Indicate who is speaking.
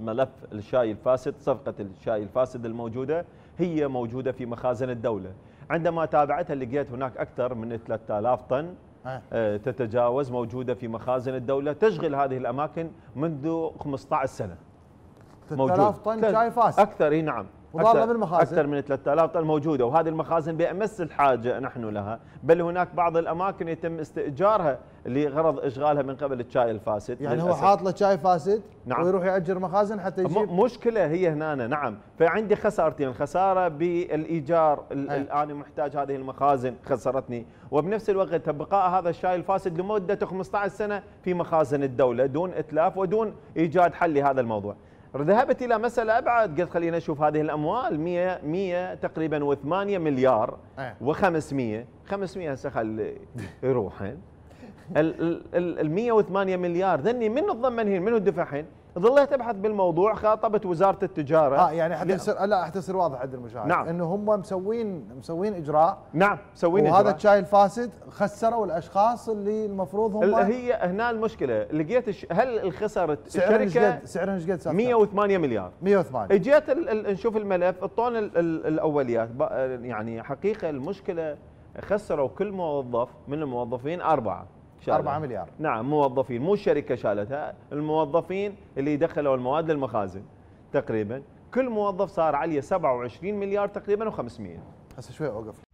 Speaker 1: ملف الشاي الفاسد صفقة الشاي الفاسد الموجودة هي موجودة في مخازن الدولة عندما تابعتها لقيت هناك أكثر من 3000 طن آه. آه، تتجاوز موجودة في مخازن الدولة تشغل هذه الأماكن منذ 15 سنة 3000 طن شاي فاسد أكثر نعم وضالة من المخازن اكثر من 3000 طن موجوده وهذه المخازن بامس الحاجه نحن لها بل هناك بعض الاماكن يتم استئجارها لغرض اشغالها من قبل الشاي الفاسد يعني هو حاط له شاي فاسد نعم ويروح ياجر مخازن حتى يجيب مشكله هي هنا نعم فعندي خسارتين خساره بالايجار الان إيه. محتاج هذه المخازن خسرتني وبنفس الوقت بقاء هذا الشاي الفاسد لمده 15 سنه في مخازن الدوله دون اتلاف ودون ايجاد حل لهذا الموضوع ذهبت الى مساله ابعد قلت خلينا نشوف هذه الاموال 100 100 تقريبا و8 مليار آه. و500 500 هسه خل يروحن ال 108 مليار ذني من تضمنهن منو دفعهن؟ ظليت ابحث بالموضوع خاطبت وزاره التجاره اه يعني حتى يصير لا حتى يصير واضح عند المشاهد نعم انه هم مسوين مسوين اجراء نعم مسوين اجراء وهذا الشاي الفاسد خسروا الاشخاص اللي المفروض هم هي هنا المشكله لقيت هل خسرت الشركه سعرها ايش قد 108 مليار 108 اجيت نشوف الملف الطون الاوليات يعني حقيقه المشكله خسروا كل موظف من الموظفين اربعه 4 مليار نعم موظفين مو الشركه شالتها الموظفين اللي دخلوا المواد للمخازن تقريبا كل موظف صار عليه 27 مليار تقريبا و500 هسه شوي اوقف